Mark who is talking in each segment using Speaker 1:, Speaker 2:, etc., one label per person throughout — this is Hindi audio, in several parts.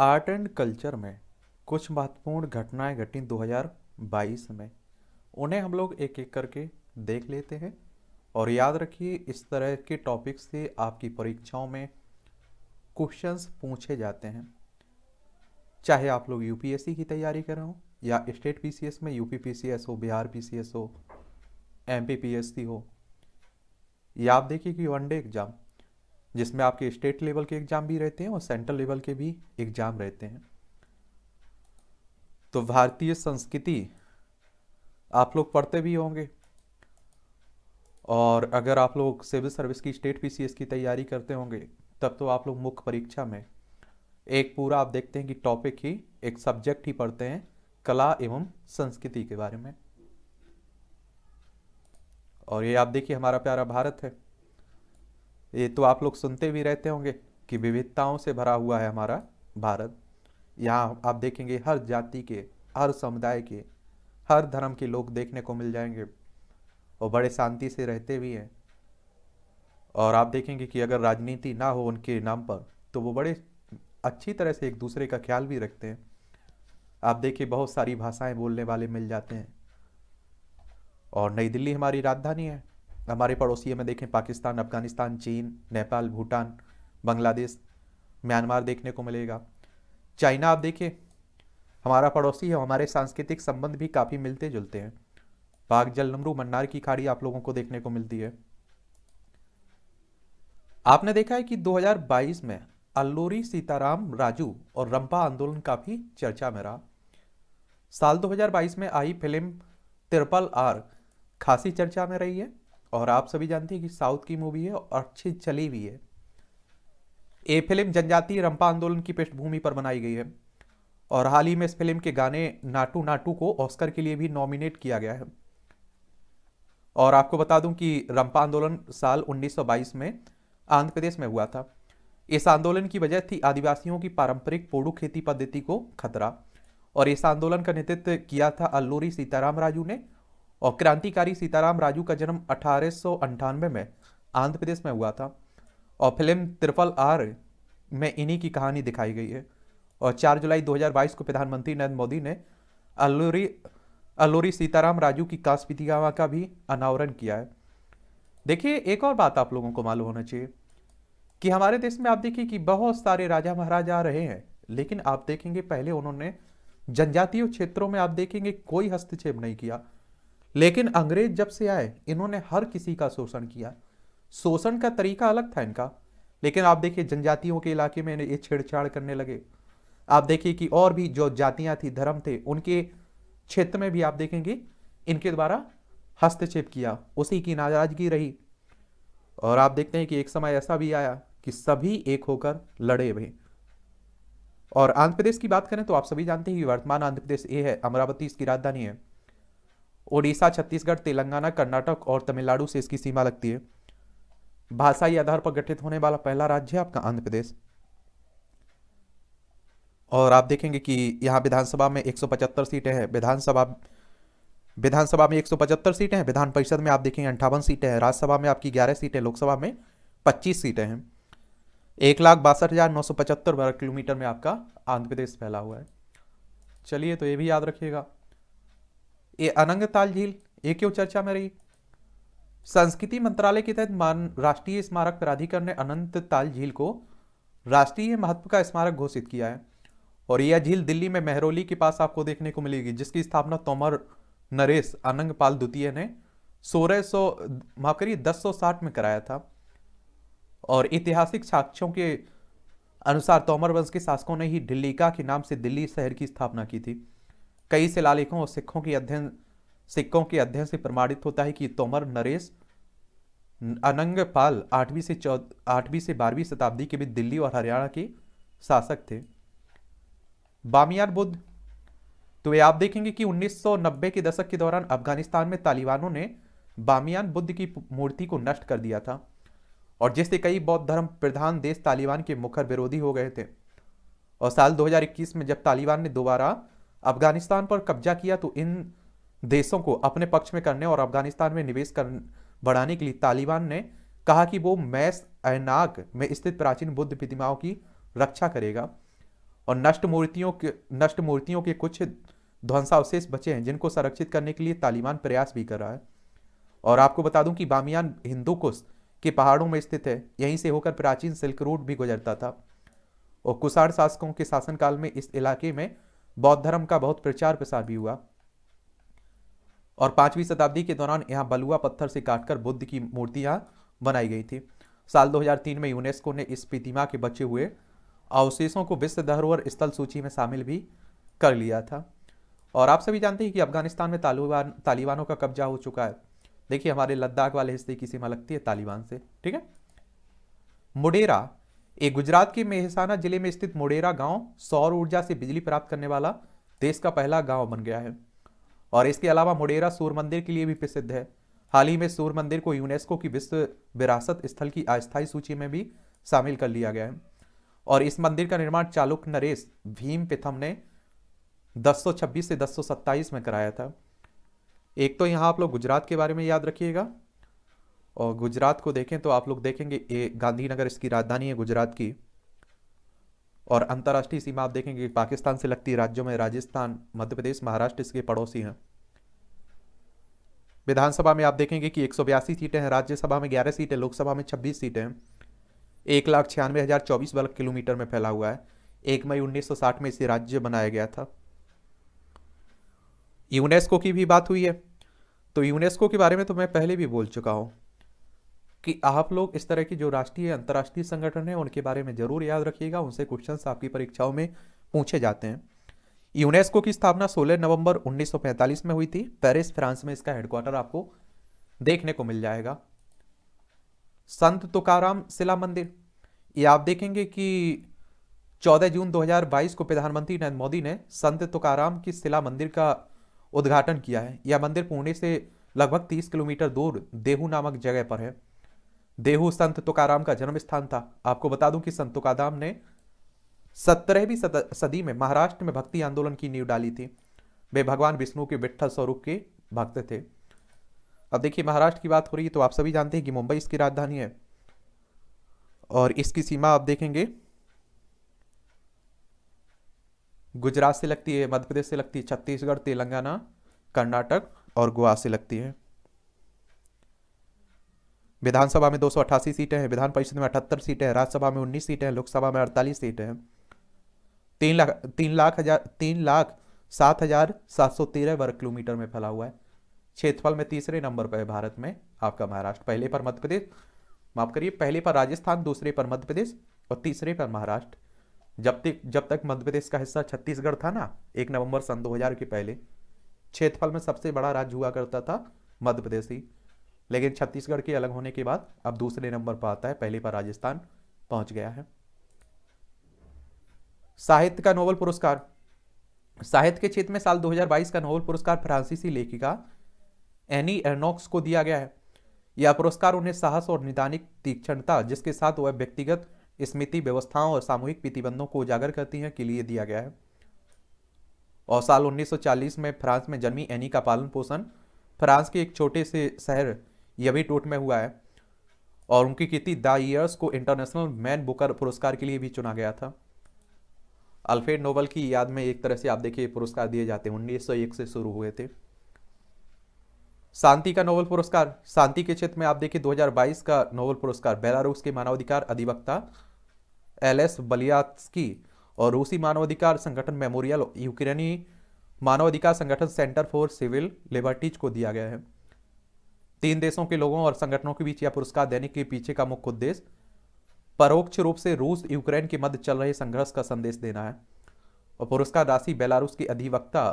Speaker 1: आर्ट एंड कल्चर में कुछ महत्वपूर्ण घटनाएं घटी 2022 में उन्हें हम लोग एक एक करके देख लेते हैं और याद रखिए इस तरह के टॉपिक से आपकी परीक्षाओं में क्वेश्चंस पूछे जाते हैं चाहे आप लोग यूपीएससी की तैयारी कर रहे हो या स्टेट पीसीएस में यूपी पीसीएस हो बिहार पीसीएस हो एमपीपीएससी हो या आप देखिए कि वनडे एग्जाम जिसमें आपके स्टेट लेवल के एग्ज़ाम भी रहते हैं और सेंट्रल लेवल के भी एग्ज़ाम रहते हैं तो भारतीय संस्कृति आप लोग पढ़ते भी होंगे और अगर आप लोग सिविल सर्विस की स्टेट पीसीएस की तैयारी करते होंगे तब तो आप लोग मुख्य परीक्षा में एक पूरा आप देखते हैं कि टॉपिक ही एक सब्जेक्ट ही पढ़ते हैं कला एवं संस्कृति के बारे में और ये आप देखिए हमारा प्यारा भारत है ये तो आप लोग सुनते भी रहते होंगे कि विविधताओं से भरा हुआ है हमारा भारत यहाँ आप देखेंगे हर जाति के हर समुदाय के हर धर्म के लोग देखने को मिल जाएंगे और बड़े शांति से रहते भी हैं और आप देखेंगे कि अगर राजनीति ना हो उनके नाम पर तो वो बड़े अच्छी तरह से एक दूसरे का ख्याल भी रखते हैं आप देखिए बहुत सारी भाषाएं बोलने वाले मिल जाते हैं और नई दिल्ली हमारी राजधानी है हमारे पड़ोसी में देखें पाकिस्तान अफगानिस्तान चीन नेपाल भूटान बांग्लादेश म्यांमार देखने को मिलेगा चाइना आप देखें हमारा पड़ोसी है हमारे सांस्कृतिक संबंध भी काफ़ी मिलते जुलते हैं बाघ जल नमरू मन्नार की खाड़ी आप लोगों को देखने को मिलती है आपने देखा है कि 2022 में अल्लूरी सीताराम राजू और रंपा आंदोलन काफ़ी चर्चा में रहा साल 2022 में आई फिल्म तिरपल आर खासी चर्चा में रही है और आप सभी जानते हैं कि साउथ की मूवी है और अच्छी चली भी है ये फिल्म जनजातीय रंपा आंदोलन की पृष्ठभूमि पर बनाई गई है और हाल ही में इस फिल्म के गाने नाटू नाटू को ऑस्कर के लिए भी नॉमिनेट किया गया है और आपको बता दूं कि रंपा आंदोलन साल 1922 में आंध्र प्रदेश में हुआ था इस आंदोलन की वजह थी आदिवासियों की पारंपरिक पोड़ू खेती पद्धति को खतरा और इस आंदोलन का नेतृत्व किया था अल्लूरी सीताराम राजू ने और क्रांतिकारी सीताराम राजू का जन्म अठारह में आंध्र प्रदेश में हुआ था और फिल्म त्रिपल आर में इन्हीं की कहानी दिखाई गई है और 4 जुलाई 2022 को प्रधानमंत्री नरेंद्र मोदी ने अल्लूरी अल्लूरी सीताराम राजू की काश का भी अनावरण किया है देखिए एक और बात आप लोगों को मालूम होना चाहिए कि हमारे देश में आप देखिए कि बहुत सारे राजा महाराजा रहे हैं लेकिन आप देखेंगे पहले उन्होंने जनजातीय क्षेत्रों में आप देखेंगे कोई हस्तक्षेप नहीं किया लेकिन अंग्रेज जब से आए इन्होंने हर किसी का शोषण किया शोषण का तरीका अलग था इनका लेकिन आप देखिए जनजातियों के इलाके में ये छेड़छाड़ करने लगे आप देखिए कि और भी जो जातियां थी धर्म थे उनके क्षेत्र में भी आप देखेंगे इनके द्वारा हस्तक्षेप किया उसी की नाराजगी रही और आप देखते हैं कि एक समय ऐसा भी आया कि सभी एक होकर लड़े भी और आंध्र प्रदेश की बात करें तो आप सभी जानते हैं कि वर्तमान आंध्र प्रदेश ये है अमरावती इसकी राजधानी है ओडिशा छत्तीसगढ़ तेलंगाना कर्नाटक और तमिलनाडु से इसकी सीमा लगती है भाषाई आधार पर गठित होने वाला पहला राज्य है आपका आंध्र प्रदेश और आप देखेंगे कि यहाँ विधानसभा में 175 सीटें हैं विधानसभा विधानसभा में 175 सीटें हैं विधान परिषद में आप देखेंगे अंठावन सीटें हैं राज्यसभा में आपकी 11 सीटें लोकसभा में 25 सीटें हैं एक लाख बासठ हज़ार नौ सौ पचहत्तर वर्ग किलोमीटर में आपका आंध्र प्रदेश फैला हुआ है चलिए तो ये भी याद रखिएगा ये अनंगताल झील ये क्यों चर्चा में रही संस्कृति मंत्रालय के तहत राष्ट्रीय स्मारक प्राधिकरण ने अनंत ताल झील को राष्ट्रीय महत्व का स्मारक घोषित किया है और यह झील दिल्ली में मेहरोली के पास आपको देखने को मिलेगी जिसकी स्थापना तोमर नरेश अनंगपाल द्वितीय ने सोलह सौ माफ करिए दस सौ साठ में कराया था और ऐतिहासिक साक्ष्यों के अनुसार तोमर वंश के शासकों ने ही ढिल्लिका के नाम से दिल्ली शहर की स्थापना की थी कई शिलालेखों और सिखों की अध्ययन सिक्कों के अध्ययन से प्रमाणित होता है कि तोमर नरेश अनंगपाल आठवीं से चौदह आठवीं से बारहवीं शताब्दी के बीच दिल्ली और हरियाणा के शासक थे बामियार बुद्ध तो ये आप देखेंगे कि 1990 के दशक के दौरान अफगानिस्तान में तालिबानों ने बामियान बुद्ध की मूर्ति को नष्ट कर दिया था और जिससे कई बौद्ध धर्म प्रधान देश तालिबान के मुखर विरोधी हो गए थे और साल 2021 में जब तालिबान ने दोबारा अफगानिस्तान पर कब्जा किया तो इन देशों को अपने पक्ष में करने और अफगानिस्तान में निवेश कर बढ़ाने के लिए तालिबान ने कहा कि वो मैस ऐनाक में स्थित प्राचीन बुद्ध प्रतिमाओं की रक्षा करेगा और नष्ट मूर्तियों के नष्ट मूर्तियों के कुछ ध्वंसावशेष बचे हैं जिनको संरक्षित करने के लिए तालिबान प्रयास भी कर रहा है और आपको बता दूं कि बामियान हिंदू कुश के पहाड़ों में स्थित है यहीं से होकर प्राचीन सिल्क रूट भी गुजरता था और कुसार शासकों के शासनकाल में इस इलाके में बौद्ध धर्म का बहुत प्रचार प्रसार भी हुआ और पांचवीं शताब्दी के दौरान यहाँ बलुआ पत्थर से काटकर बुद्ध की मूर्तियां बनाई गई थी साल 2003 में यूनेस्को ने इस प्रतिमा के बचे हुए अवशेषों को विश्व धरोहर स्थल सूची में शामिल भी कर लिया था और आप सभी जानते हैं कि अफगानिस्तान में तालिबान तालिबानों का कब्जा हो चुका है देखिए हमारे लद्दाख वाले हिस्से की सीमा लगती है तालिबान से ठीक है मुडेरा एक गुजरात के मेहसाना जिले में स्थित मोडेरा गांव सौर ऊर्जा से बिजली प्राप्त करने वाला देश का पहला गांव बन गया है और इसके अलावा मोडेरा सूर्य मंदिर के लिए भी प्रसिद्ध है हाल ही में सूर्य मंदिर को यूनेस्को की विश्व विरासत स्थल की अस्थायी सूची में भी शामिल कर लिया गया है और इस मंदिर का निर्माण चालुक नरेश भीम पिथम ने दस से दस में कराया था एक तो यहाँ आप लोग गुजरात के बारे में याद रखिएगा और गुजरात को देखें तो आप लोग देखेंगे ये गांधीनगर इसकी राजधानी है गुजरात की और अंतर्राष्ट्रीय सीमा आप देखेंगे पाकिस्तान से लगती राज्यों में राजस्थान मध्य प्रदेश महाराष्ट्र इसके पड़ोसी हैं विधानसभा में आप देखेंगे कि एक सीटें हैं राज्यसभा में ग्यारह सीटें लोकसभा में छब्बीस सीटें हैं एक लाख छियानवे हज़ार चौबीस वर्ग किलोमीटर में फैला हुआ है एक मई 1960 में इसे राज्य बनाया गया था यूनेस्को की भी बात हुई है तो यूनेस्को के बारे में तो मैं पहले भी बोल चुका हूँ कि आप लोग इस तरह की जो राष्ट्रीय अंतर्राष्ट्रीय संगठन है उनके बारे में जरूर याद रखिएगा उनसे क्वेश्चन आपकी परीक्षाओं में पूछे जाते हैं यूनेस्को की स्थापना 16 नवंबर 1945 में हुई थी पेरिस फ्रांस में इसका हेडक्वार्टर आपको देखने को मिल जाएगा संत तुकाराम शिला मंदिर ये आप देखेंगे कि 14 जून 2022 को प्रधानमंत्री नरेंद्र मोदी ने संत तुकाराम की शिला मंदिर का उद्घाटन किया है यह मंदिर पुणे से लगभग 30 किलोमीटर दूर देहू नामक जगह पर है देहू संत तुकाराम का जन्म स्थान था आपको बता दूं कि संत तुकाराम ने सत्रहवीं सदी में महाराष्ट्र में भक्ति आंदोलन की नींव डाली थी वे भगवान विष्णु के विठल स्वरूप के भक्त थे अब देखिए महाराष्ट्र की बात हो रही है तो आप सभी जानते हैं कि मुंबई इसकी राजधानी है और इसकी सीमा आप देखेंगे गुजरात से लगती है मध्य प्रदेश से लगती है छत्तीसगढ़ तेलंगाना कर्नाटक और गोवा से लगती है विधानसभा में दो सीटें हैं विधान परिषद में अठहत्तर सीटें हैं राज्यसभा में उन्नीस सीटें हैं लोकसभा में अड़तालीस सीटें हैं तीन लाख तीन लाख हजार तीन लाख सात हजार सात सौ तेरह वर्ग किलोमीटर में फैला हुआ है क्षेत्रफल में तीसरे नंबर पर है भारत में आपका महाराष्ट्र पहले पर मध्य प्रदेश माफ करिए पहले पर राजस्थान दूसरे पर मध्य प्रदेश और तीसरे पर महाराष्ट्र जब तक जब तक मध्य प्रदेश का हिस्सा छत्तीसगढ़ था ना एक नवंबर सन दो के पहले क्षेत्रफल में सबसे बड़ा राज्य हुआ करता था मध्य प्रदेश ही लेकिन छत्तीसगढ़ के अलग होने के बाद अब दूसरे नंबर पर आता है पहले पर राजस्थान पहुंच गया है साहित्य का नोबल पुरस्कार साहित्य के क्षेत्र में साल 2022 का नोबल पुरस्कार फ्रांसीसी लेखिका एनी एर्नॉक्स को दिया गया है यह पुरस्कार उन्हें साहस और निदानिक तीक्ष्णता जिसके साथ वह व्यक्तिगत स्मृति व्यवस्थाओं और सामूहिक प्रतिबंधों को उजागर करती हैं के लिए दिया गया है और साल 1940 में फ्रांस में जन्मी एनी का पालन पोषण फ्रांस के एक छोटे से शहर यह भी टोट में हुआ है और उनकी कृति द ईयर्स को इंटरनेशनल मैन बुकर पुरस्कार के लिए भी चुना गया था अल्फ्रेड नोबल की याद में एक तरह से आप देखिए पुरस्कार दिए जाते हैं उन्नीस से शुरू हुए थे शांति का नोबल पुरस्कार शांति के क्षेत्र में आप देखिए 2022 का नोबल पुरस्कार बेलारूस के मानवाधिकार अधिवक्ता एल एस बलियात्की और रूसी मानवाधिकार संगठन मेमोरियल यूक्रेनी मानवाधिकार संगठन सेंटर फॉर सिविल लिबर्टीज को दिया गया है तीन देशों के लोगों और संगठनों के बीच यह पुरस्कार देने के पीछे का मुख्य उद्देश्य परोक्ष रूप से रूस यूक्रेन के मध्य चल रहे संघर्ष का संदेश देना है और पुरस्कार राशि बेलारूस की अधिवक्ता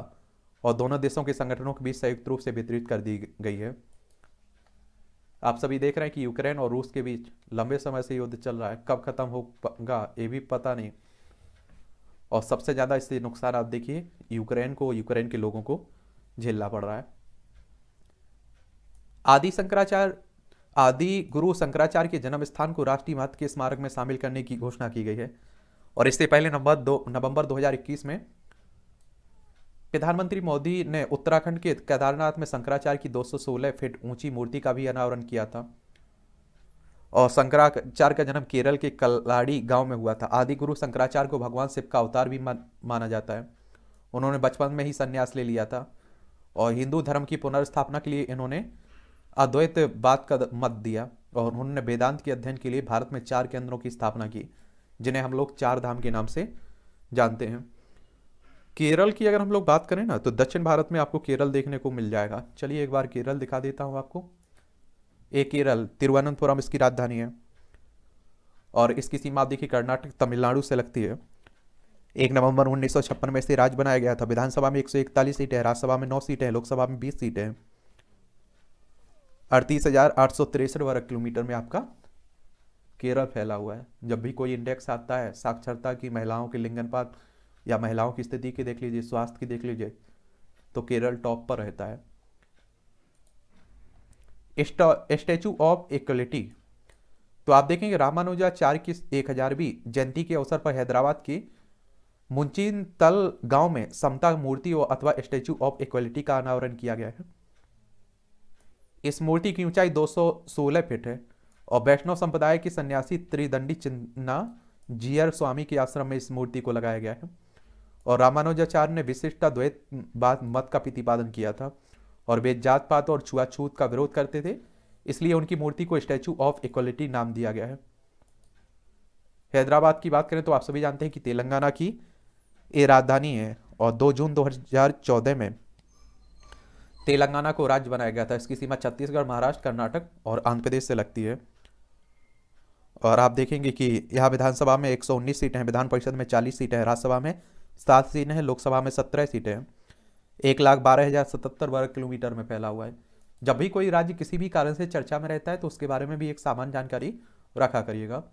Speaker 1: और दोनों देशों के संगठनों के बीच संयुक्त रूप से वितरित कर दी गई है आप सभी देख रहे हैं कि यूक्रेन और रूस के बीच लंबे समय से युद्ध चल रहा है कब खत्म होगा ये भी पता नहीं और सबसे ज़्यादा इससे नुकसान आप देखिए यूक्रेन को यूक्रेन के लोगों को झेलना पड़ रहा है आदि शंकराचार्य आदि गुरु शंकराचार्य के जन्म स्थान को राष्ट्रीय महत्व के स्मारक में शामिल करने की घोषणा की गई है और इससे पहले नवंबर दो नवंबर 2021 में प्रधानमंत्री मोदी ने उत्तराखंड के केदारनाथ में शंकराचार्य की 216 फीट ऊंची मूर्ति का भी अनावरण किया था और शंकराचार्य का जन्म केरल के कलाड़ी गांव में हुआ था आदि गुरु शंकराचार्य को भगवान शिव का अवतार भी माना जाता है उन्होंने बचपन में ही संन्यास ले लिया था और हिंदू धर्म की पुनर्स्थापना के लिए इन्होंने अद्वैत बात का मत दिया और उन्होंने वेदांत के अध्ययन के लिए भारत में चार केंद्रों की स्थापना की जिन्हें हम लोग चार धाम के नाम से जानते हैं केरल की अगर हम लोग बात करें ना तो दक्षिण भारत में आपको केरल देखने को मिल जाएगा चलिए एक बार केरल दिखा देता हूँ आपको ए केरल तिरुवनंतपुरम इसकी राजधानी है और इसकी सीमा आप देखिए कर्नाटक तमिलनाडु से लगती है एक नवंबर उन्नीस में इसे राज्य बनाया गया था विधानसभा में एक सीटें हैं राज्यसभा में नौ सीटें हैं लोकसभा में बीस सीटें हैं अड़तीस हज़ार आठ सौ तिरसठ वर्ग किलोमीटर में आपका केरल फैला हुआ है जब भी कोई इंडेक्स आता है साक्षरता की महिलाओं के लिंगनपात या महिलाओं की स्थिति की देख लीजिए स्वास्थ्य की देख लीजिए तो केरल टॉप पर रहता है स्टैचू ऑफ इक्वलिटी तो आप देखेंगे रामानुजाचार्य की एक हजारवीं जयंती के अवसर पर हैदराबाद की मुंचिन तल गांव में समता मूर्ति अथवा स्टैचू ऑफ इक्वलिटी का अनावरण किया गया है इस मूर्ति की ऊंचाई 216 फीट है और वैष्णव संप्रदाय की सन्यासी त्रिदंडी चिन्ना जियर स्वामी के आश्रम में इस मूर्ति को लगाया गया है और रामानुजाचार्य ने विशिष्टा द्वैत बात मत का प्रतिपादन किया था और वे जात पात और छुआछूत का विरोध करते थे इसलिए उनकी मूर्ति को स्टैचू ऑफ इक्वलिटी नाम दिया गया है हैदराबाद की बात करें तो आप सभी जानते हैं कि तेलंगाना की ये राजधानी है और 2 जून 2014 में तेलंगाना को राज्य बनाया गया था इसकी सीमा छत्तीसगढ़ महाराष्ट्र कर्नाटक और आंध्र प्रदेश से लगती है और आप देखेंगे कि यहाँ विधानसभा में 119 सीटें हैं विधान परिषद में 40 सीटें हैं राज्यसभा में सात सीटें हैं लोकसभा में सत्रह सीटें हैं एक लाख बारह हज़ार सतहत्तर वर्ग किलोमीटर में फैला हुआ है जब भी कोई राज्य किसी भी कारण से चर्चा में रहता है तो उसके बारे में भी एक सामान्य जानकारी रखा करिएगा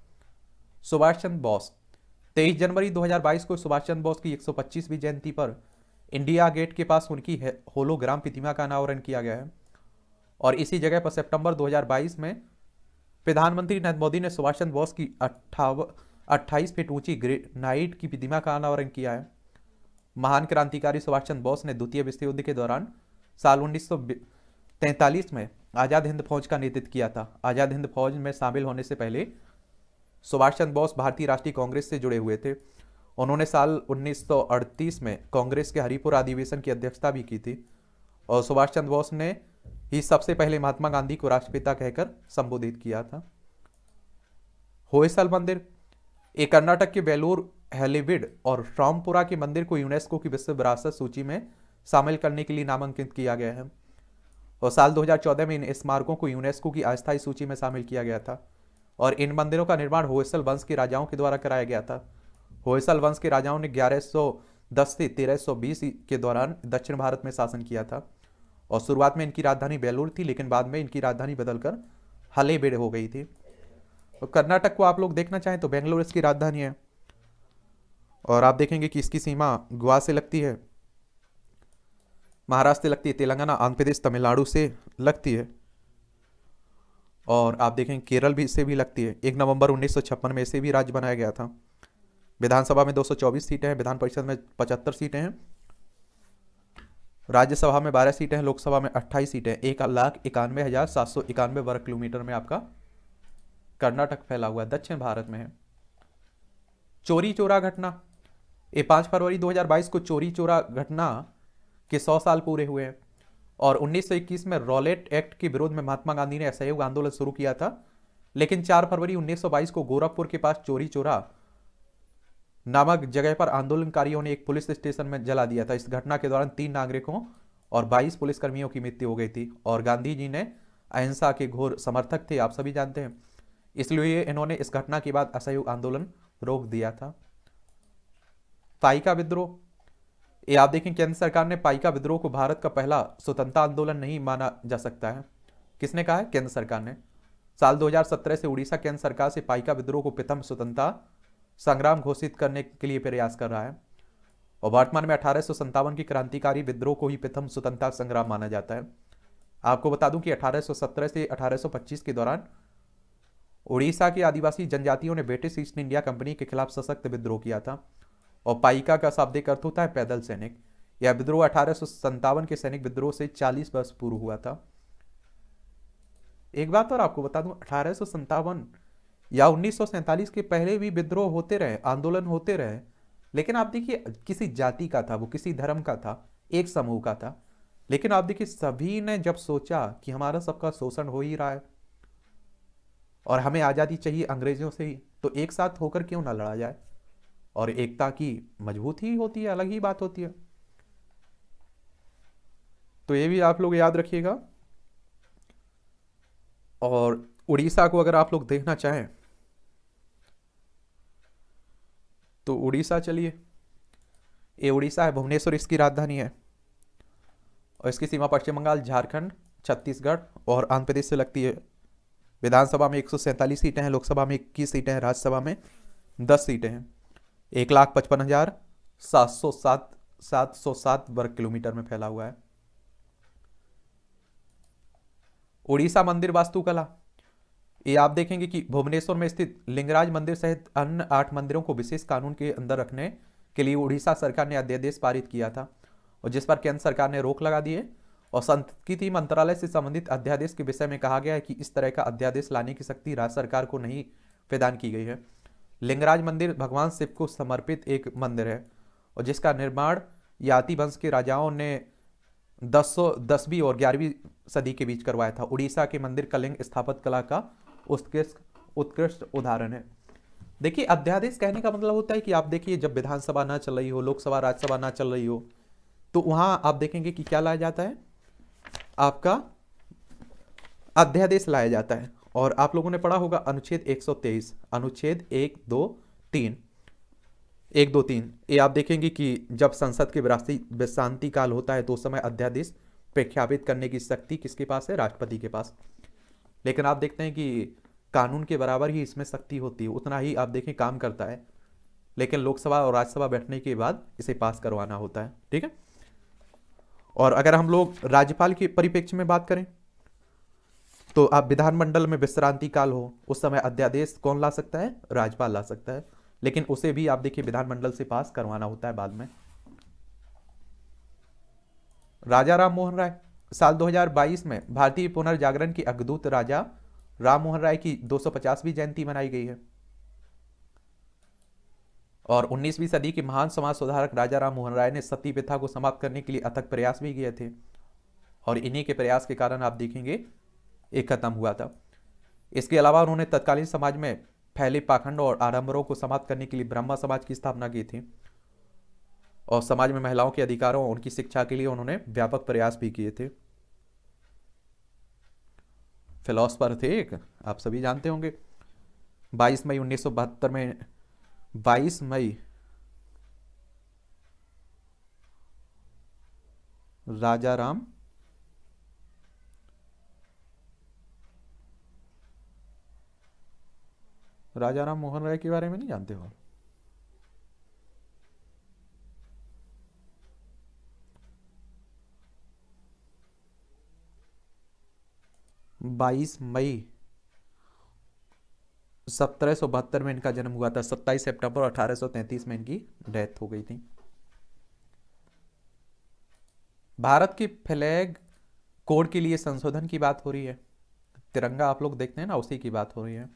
Speaker 1: सुभाष चंद्र बोस तेईस जनवरी 2022 को सुभाष चंद्र बोस की 125वीं जयंती पर इंडिया गेट के पास उनकी होलोग्राम प्रतिमा का अनावरण किया गया है और इसी जगह पर सितंबर 2022 में प्रधानमंत्री नरेंद्र मोदी ने सुभाष चंद्र बोस की अट्ठाव अट्ठाईस फीट ऊंची ग्रेनाइट की प्रतिमा का अनावरण किया है महान क्रांतिकारी सुभाष चंद्र बोस ने द्वितीय विश्व युद्ध के दौरान साल उन्नीस में आज़ाद हिंद फौज का नेतृत्व किया था आज़ाद हिंद फौज में शामिल होने से पहले सुभाष चंद्र बोस भारतीय राष्ट्रीय कांग्रेस से जुड़े हुए थे उन्होंने साल 1938 में कांग्रेस के हरिपुर अधिवेशन की अध्यक्षता भी की थी और सुभाष चंद्र बोस ने ही सबसे पहले महात्मा गांधी को राष्ट्रपिता कहकर संबोधित किया था होयसल मंदिर ये कर्नाटक के बेलूर हेलीविड और श्रामपुरा के मंदिर को यूनेस्को की विश्व विरासत सूची में शामिल करने के लिए नामांकित किया गया है और साल 2014 में इन स्मारकों को यूनेस्को की अस्थायी सूची में शामिल किया गया था और इन मंदिरों का निर्माण होयसल वंश के राजाओं के द्वारा कराया गया था होयसल वंश के राजाओं ने 1110 से 1320 के दौरान दक्षिण भारत में शासन किया था और शुरुआत में इनकी राजधानी बेलूर थी लेकिन बाद में इनकी राजधानी बदलकर हलेबेड़ हो गई थी और कर्नाटक को आप लोग देखना चाहें तो बेंगलोर इसकी राजधानी है और आप देखेंगे कि इसकी सीमा गोवा से लगती है महाराष्ट्र से लगती है तेलंगाना आंध्र प्रदेश तमिलनाडु से लगती है और आप देखेंगे केरल भी इससे भी लगती है एक नवंबर उन्नीस में इसे भी राज्य बनाया गया था विधानसभा में 224 सीटें हैं विधान परिषद में 75 सीटें हैं राज्यसभा में 12 सीटें हैं लोकसभा में 28 सीटें हैं एक लाख इक्यानवे हज़ार सात सौ इक्यानवे वर्ग किलोमीटर में आपका कर्नाटक फैला हुआ है दक्षिण भारत में है चोरी चोरा घटना ये पांच फरवरी 2022 को चोरी चोरा घटना के सौ साल पूरे हुए हैं और 1921 में रॉलेट एक्ट के विरोध में महात्मा गांधी ने असहयोग आंदोलन शुरू किया था लेकिन 4 फरवरी 1922 को गोरखपुर के पास चोरी चोरा नामक जगह पर आंदोलनकारियों ने एक पुलिस स्टेशन में जला दिया था इस घटना के दौरान तीन नागरिकों और 22 पुलिसकर्मियों की मृत्यु हो गई थी और गांधी जी ने अहिंसा के घोर समर्थक थे आप सभी जानते हैं इसलिए इन्होंने इस घटना के बाद असहयोग आंदोलन रोक दिया था पाइका विद्रोह ये आप देखें केंद्र सरकार ने पाइका विद्रोह को भारत का पहला स्वतंत्रता आंदोलन नहीं माना जा सकता है किसने कहा है केंद्र सरकार ने साल 2017 से उड़ीसा केंद्र सरकार से पाइका विद्रोह को प्रथम स्वतंत्रता संग्राम घोषित करने के लिए प्रयास कर रहा है और वर्तमान में अठारह की क्रांतिकारी विद्रोह को ही प्रथम स्वतंत्रता संग्राम माना जाता है आपको बता दूं कि 1817 से 1825 के दौरान उड़ीसा के आदिवासी जनजातियों ने ब्रिटिश ईस्ट इंडिया कंपनी के खिलाफ सशक्त विद्रोह किया था और पाइका का शाब्दिक अर्थ होता है पैदल सैनिक यह विद्रोह अठारह के सैनिक विद्रोह से 40 वर्ष पूर्व हुआ था एक बात और आपको बता दूं अठारह या उन्नीस के पहले भी विद्रोह होते रहे आंदोलन होते रहे लेकिन आप देखिए किसी जाति का था वो किसी धर्म का था एक समूह का था लेकिन आप देखिए सभी ने जब सोचा कि हमारा सबका शोषण हो ही रहा है और हमें आज़ादी चाहिए अंग्रेजों से ही तो एक साथ होकर क्यों ना लड़ा जाए और एकता की मजबूत ही होती है अलग ही बात होती है तो ये भी आप लोग याद रखिएगा और उड़ीसा को अगर आप लोग देखना चाहें तो उड़ीसा चलिए ये उड़ीसा है भुवनेश्वर इसकी राजधानी है और इसकी सीमा पश्चिम बंगाल झारखंड छत्तीसगढ़ और आंध्र प्रदेश से लगती है विधानसभा में एक सीटें हैं लोकसभा में इक्कीस सीटें हैं राज्यसभा में दस सीटें हैं एक लाख पचपन हज़ार सात सौ सात सात सौ सात वर्ग किलोमीटर में फैला हुआ है उड़ीसा मंदिर वास्तुकला ये आप देखेंगे कि भुवनेश्वर में स्थित लिंगराज मंदिर सहित अन्य आठ मंदिरों को विशेष कानून के अंदर रखने के लिए उड़ीसा सरकार ने अध्यादेश पारित किया था और जिस पर केंद्र सरकार ने रोक लगा दी है और संस्कृति मंत्रालय से संबंधित अध्यादेश के विषय में कहा गया है कि इस तरह का अध्यादेश लाने की शक्ति राज्य सरकार को नहीं प्रदान की गई है लिंगराज मंदिर भगवान शिव को समर्पित एक मंदिर है और जिसका निर्माण याति वंश के राजाओं ने दस सौ दसवीं और ग्यारहवीं सदी के बीच करवाया था उड़ीसा के मंदिर कलिंग स्थापित कला का उत्कृष्ट उत्कृष्ट उदाहरण है देखिए अध्यादेश कहने का मतलब होता है कि आप देखिए जब विधानसभा ना चल रही हो लोकसभा राज्यसभा ना चल रही हो तो वहां आप देखेंगे कि क्या लाया जाता है आपका अध्यादेश लाया जाता है और आप लोगों ने पढ़ा होगा अनुच्छेद 123 अनुच्छेद एक दो तीन एक दो तीन ये आप देखेंगे कि जब संसद के विरासती विश्रांति काल होता है तो उस समय अध्यादेश प्रख्यापित करने की शक्ति किसके पास है राष्ट्रपति के पास लेकिन आप देखते हैं कि कानून के बराबर ही इसमें शक्ति होती है उतना ही आप देखें काम करता है लेकिन लोकसभा और राज्यसभा बैठने के बाद इसे पास करवाना होता है ठीक है और अगर हम लोग राज्यपाल के परिप्रेक्ष्य में बात करें तो आप विधानमंडल में विश्रांति काल हो उस समय अध्यादेश कौन ला सकता है राज्यपाल ला सकता है लेकिन उसे भी आप देखिए विधानमंडल से पास करवाना होता है बाद में राजा राम मोहन राय साल 2022 में भारतीय पुनर्जागरण की अग्रदूत राजा राम मोहन राय की 250वीं जयंती मनाई गई है और 19वीं सदी के महान समाज सुधारक राजा राम मोहन राय ने सती प्रथा को समाप्त करने के लिए अथक प्रयास भी किए थे और इन्हीं के प्रयास के कारण आप देखेंगे एक खत्म हुआ था इसके अलावा उन्होंने तत्कालीन समाज में फैले पाखंड और आडम्बरों को समाप्त करने के लिए ब्रह्मा समाज की स्थापना की थी और समाज में महिलाओं के अधिकारों और उनकी शिक्षा के लिए उन्होंने व्यापक प्रयास भी किए थे फिलोसफर थे एक आप सभी जानते होंगे 22 मई 1972 में 22 मई राजा राम राजा राम मोहन राय के बारे में नहीं जानते हो आप 22 मई सत्रह में इनका जन्म हुआ था 27 सितंबर 1833 में इनकी डेथ हो गई थी भारत की फ्लैग कोड के लिए संशोधन की बात हो रही है तिरंगा आप लोग देखते हैं ना उसी की बात हो रही है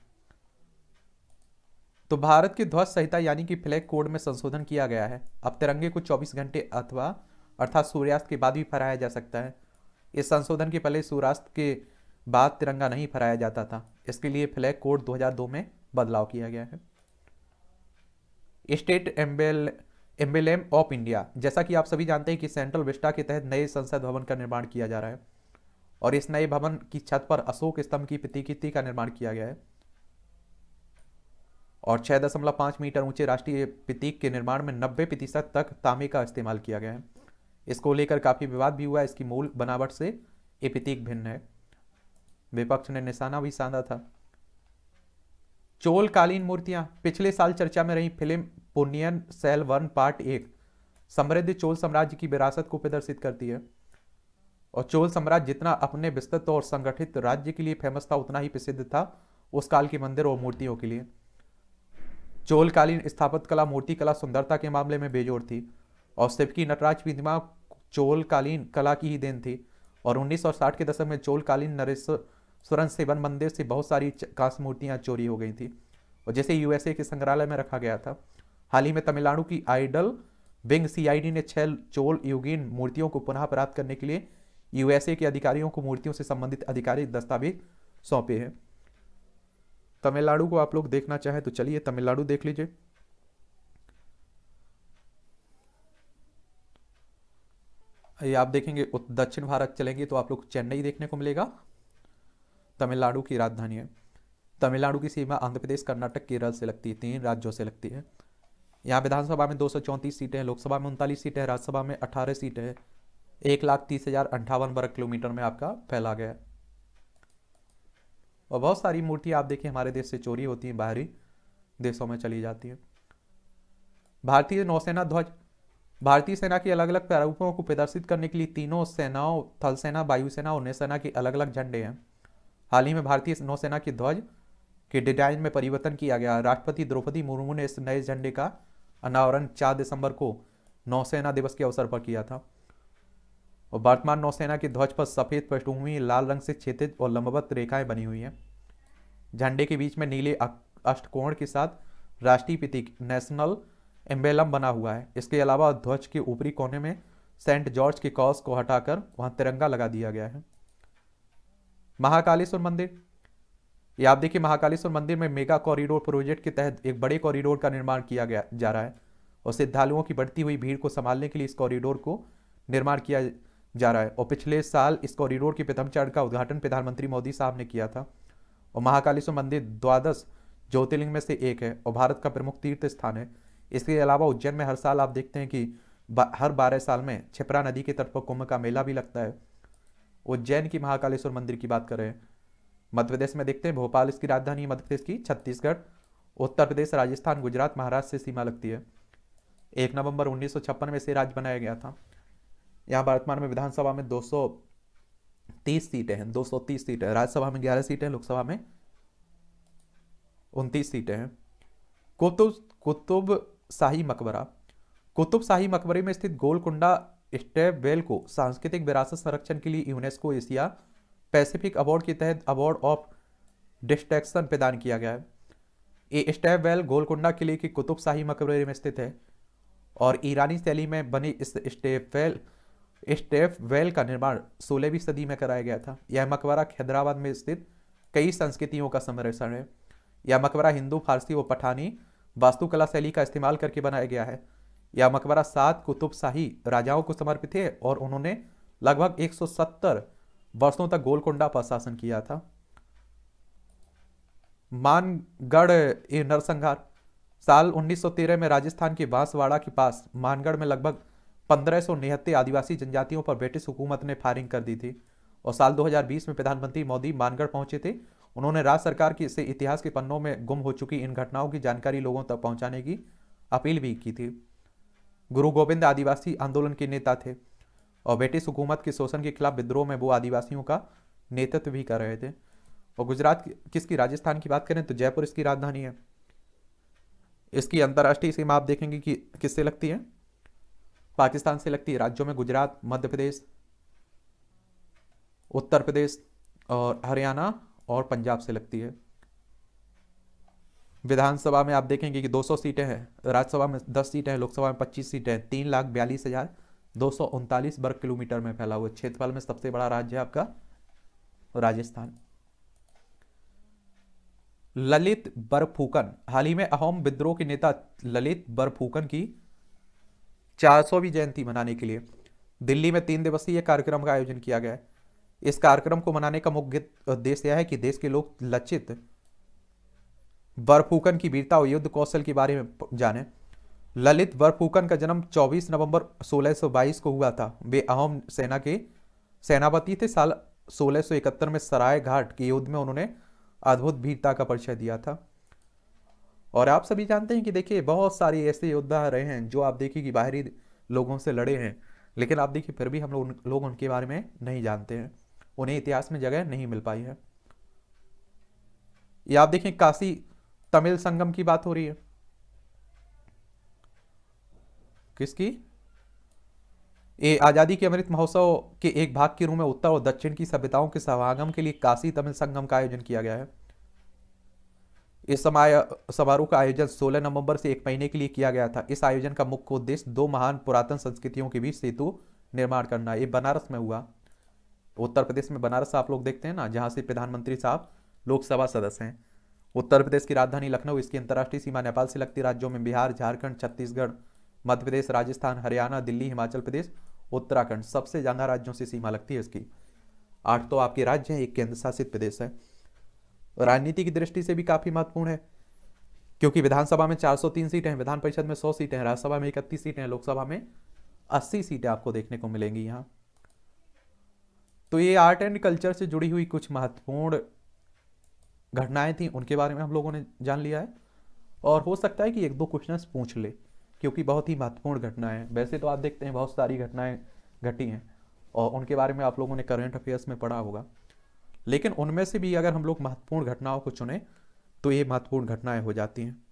Speaker 1: तो भारत की ध्वज संहिता यानी कि फ्लैग कोड में संशोधन किया गया है अब तिरंगे को 24 घंटे अथवा अर्थात सूर्यास्त के बाद भी फहराया जा सकता है इस संशोधन के पहले सूर्यास्त के बाद तिरंगा नहीं फहराया जाता था इसके लिए फ्लैग कोड 2002 में बदलाव किया गया है स्टेट एम्बेल एम्बेलेम ऑफ इंडिया जैसा कि आप सभी जानते हैं कि सेंट्रल विस्टा के तहत नए संसद भवन का निर्माण किया जा रहा है और इस नए भवन की छत पर अशोक स्तंभ की प्रतिकृति का निर्माण किया गया है और छः दशमलव पाँच मीटर ऊंचे राष्ट्रीय प्रतीक के निर्माण में नब्बे प्रतिशत तक तांबे का इस्तेमाल किया गया है इसको लेकर काफ़ी विवाद भी हुआ है इसकी मूल बनावट से ये प्रतीक भिन्न है विपक्ष ने निशाना भी साधा था चोलकालीन मूर्तियां पिछले साल चर्चा में रही film Ponniyin Selvan part एक समृद्ध चोल साम्राज्य की विरासत को प्रदर्शित करती है और चोल साम्राज्य जितना अपने विस्तृत और संगठित राज्य के लिए फेमस था उतना ही प्रसिद्ध था उस काल के मंदिर और मूर्तियों के लिए चोलकालीन स्थापत कला मूर्ति कला सुंदरता के मामले में बेजोड़ थी और शिव की नटराज प्रतिमा चोलकालीन कला की ही देन थी और 1960 के दशक में चोलकालीन नरेश सुरन सेवन मंदिर से बहुत सारी कांस मूर्तियाँ चोरी हो गई थी और जैसे यूएसए के संग्रहालय में रखा गया था हाल ही में तमिलनाडु की आइडल विंग सीआईडी ने छह चोल युगीन मूर्तियों को पुनः प्राप्त करने के लिए यूएसए के अधिकारियों को मूर्तियों से संबंधित आधिकारिक दस्तावेज सौंपे हैं तमिलनाडु को आप लोग देखना चाहें तो चलिए तमिलनाडु देख लीजिए ये आप देखेंगे दक्षिण भारत चलेंगे तो आप लोग चेन्नई देखने को मिलेगा तमिलनाडु की राजधानी है तमिलनाडु की सीमा आंध्र प्रदेश कर्नाटक केरल से लगती है तीन राज्यों से लगती है यहाँ विधानसभा में दो सीटें हैं लोकसभा में उनतालीस सीटें हैं राज्यसभा में अठारह सीटें हैं एक लाख तीस हज़ार अंठावन वर्ग किलोमीटर में आपका फैला गया और बहुत सारी मूर्तियां आप देखिए हमारे देश से चोरी होती हैं बाहरी देशों में चली जाती हैं भारतीय नौसेना ध्वज भारतीय सेना के अलग अलग प्रारूपों को प्रदर्शित करने के लिए तीनों सेनाओं थल सेना वायुसेना और नौसेना के अलग अलग झंडे हैं हाल ही में भारतीय नौसेना की ध्वज के डिजाइन में परिवर्तन किया गया राष्ट्रपति द्रौपदी मुर्मू ने इस नए झंडे का अनावरण चार दिसंबर को नौसेना दिवस के अवसर पर किया था और वर्तमान नौसेना के ध्वज पर सफ़ेद पृष्ठभूमि लाल रंग से क्षितिज और लंबवत रेखाएं बनी हुई हैं झंडे के बीच में नीले अष्टकोण के साथ राष्ट्रीय प्रतीक नेशनल एम्बेलम बना हुआ है इसके अलावा ध्वज के ऊपरी कोने में सेंट जॉर्ज के कॉस को हटाकर वहां तिरंगा लगा दिया गया है महाकालेश्वर मंदिर ये आप देखिए महाकालेश्वर मंदिर में मेगा कॉरिडोर प्रोजेक्ट के तहत एक बड़े कॉरिडोर का निर्माण किया गया जा रहा है और श्रद्धालुओं की बढ़ती हुई भीड़ को संभालने के लिए इस कॉरिडोर को निर्माण किया जा रहा है और पिछले साल इस कॉरिडोर के प्रथम चरण का उद्घाटन प्रधानमंत्री मोदी साहब ने किया था और महाकालेश्वर मंदिर द्वादश ज्योतिर्लिंग में से एक है और भारत का प्रमुख तीर्थ स्थान है इसके अलावा उज्जैन में हर साल आप देखते हैं कि हर बारह साल में छिपरा नदी के तट पर कुंभ का मेला भी लगता है उज्जैन की महाकालेश्वर मंदिर की बात करें मध्य प्रदेश में देखते हैं भोपाल इसकी राजधानी मध्य प्रदेश की छत्तीसगढ़ उत्तर प्रदेश राजस्थान गुजरात महाराष्ट्र से सीमा लगती है एक नवंबर उन्नीस में से राज्य बनाया गया था यहाँ वर्तमान में विधानसभा में 230 सीटें हैं 230 सीटें राज्यसभा में 11 सीटें लोकसभा में उनतीस सीटें हैं कुतुब कुतुब शाही मकबरा कुतुब शाही मकबरे में स्थित गोलकुंडा स्टेप वेल को सांस्कृतिक विरासत संरक्षण के लिए यूनेस्को एशिया पैसिफिक अवार्ड के तहत अवार्ड ऑफ डिस्ट्रैक्शन प्रदान किया गया है ये स्टेप वेल गोलकुंडा किले के कुतुब शाही मकबरे में स्थित है और ईरानी शैली में बनी इस स्टेप वेल स्टेप वेल का निर्माण सोलहवीं सदी में कराया गया था यह मकबरा हैदराबाद में स्थित कई संस्कृतियों का संरक्षण है यह मकबरा हिंदू फारसी व पठानी वास्तुकला शैली का इस्तेमाल करके बनाया गया है यह मकबरा सात कुतुब शाही राजाओं को समर्पित है और उन्होंने लगभग 170 वर्षों तक गोलकोंडा पर शासन किया था मानगढ़ ए नरसंहार साल 1913 में राजस्थान के बांसवाड़ा के पास मानगढ़ में लगभग पंद्रह सौ निहत्ते आदिवासी जनजातियों पर ब्रिटिश हुकूमत ने फायरिंग कर दी थी और साल 2020 में प्रधानमंत्री मोदी मानगढ़ पहुंचे थे उन्होंने राज्य सरकार की से इतिहास के पन्नों में गुम हो चुकी इन घटनाओं की जानकारी लोगों तक पहुंचाने की अपील भी की थी गुरु गोविंद आदिवासी आंदोलन के नेता थे और ब्रिटिश हुकूमत के शोषण के खिलाफ विद्रोह में वो आदिवासियों का नेतृत्व भी कर रहे थे और गुजरात किसकी राजस्थान की बात करें तो जयपुर इसकी राजधानी है इसकी अंतर्राष्ट्रीय सीमा आप देखेंगे कि किससे लगती है पाकिस्तान से लगती है राज्यों में गुजरात मध्य प्रदेश उत्तर प्रदेश और हरियाणा और पंजाब से लगती है विधानसभा में आप देखेंगे कि 200 सीटें हैं राज्यसभा में 10 सीटें हैं लोकसभा में 25 सीटें हैं तीन लाख बयालीस हज़ार दो सौ उनतालीस वर्ग किलोमीटर में फैला हुआ क्षेत्रफल में सबसे बड़ा राज्य है आपका राजस्थान ललित बरफूकन हाल ही में अहोम विद्रोह के नेता ललित बरफूकन की चार जयंती मनाने के लिए दिल्ली में तीन दिवसीय कार्यक्रम का आयोजन किया गया है इस कार्यक्रम को मनाने का मुख्य उद्देश्य यह है कि देश के लोग लचित बरफूकन की वीरता और युद्ध कौशल के बारे में जाने ललित बरफूकन का जन्म 24 नवंबर 1622 को हुआ था वे अहम सेना के सेनापति थे साल 1671 में सराय घाट के युद्ध में उन्होंने अद्भुत वीरता का परिचय दिया था और आप सभी जानते हैं कि देखिए बहुत सारे ऐसे योद्धा रहे हैं जो आप देखिए कि बाहरी लोगों से लड़े हैं लेकिन आप देखिए फिर भी हम लोग लोग उनके बारे में नहीं जानते हैं उन्हें इतिहास में जगह नहीं मिल पाई है या आप देखें काशी तमिल संगम की बात हो रही है किसकी ए आज़ादी के अमृत महोत्सव के एक भाग के रूप में उत्तर और दक्षिण की सभ्यताओं के समागम के लिए काशी तमिल संगम का आयोजन किया गया है इस समाय समारोह का आयोजन 16 नवंबर से एक महीने के लिए किया गया था इस आयोजन का मुख्य उद्देश्य दो महान पुरातन संस्कृतियों के बीच सेतु निर्माण करना ये बनारस में हुआ उत्तर प्रदेश में बनारस आप लोग देखते हैं ना जहां से प्रधानमंत्री साहब लोकसभा सदस्य हैं उत्तर प्रदेश की राजधानी लखनऊ इसकी अंतर्राष्ट्रीय सीमा नेपाल से लगती राज्यों में बिहार झारखंड छत्तीसगढ़ मध्य प्रदेश राजस्थान हरियाणा दिल्ली हिमाचल प्रदेश उत्तराखंड सबसे ज़्यादा राज्यों से सीमा लगती है इसकी आठ तो आपके राज्य हैं एक केंद्र शासित प्रदेश है राजनीति की दृष्टि से भी काफ़ी महत्वपूर्ण है क्योंकि विधानसभा में 403 सीटें हैं विधान परिषद में 100 सीटें हैं राज्यसभा में इकतीस सीटें हैं लोकसभा में 80 सीटें आपको देखने को मिलेंगी यहाँ तो ये आर्ट एंड कल्चर से जुड़ी हुई कुछ महत्वपूर्ण घटनाएं थी उनके बारे में हम लोगों ने जान लिया है और हो सकता है कि एक दो क्वेश्चन पूछ ले क्योंकि बहुत ही महत्वपूर्ण घटनाएं हैं वैसे तो आप देखते हैं बहुत सारी घटनाएं घटी हैं और उनके बारे में आप लोगों ने करेंट अफेयर्स में पढ़ा होगा लेकिन उनमें से भी अगर हम लोग महत्वपूर्ण घटनाओं को चुने तो ये महत्वपूर्ण घटनाएं हो जाती हैं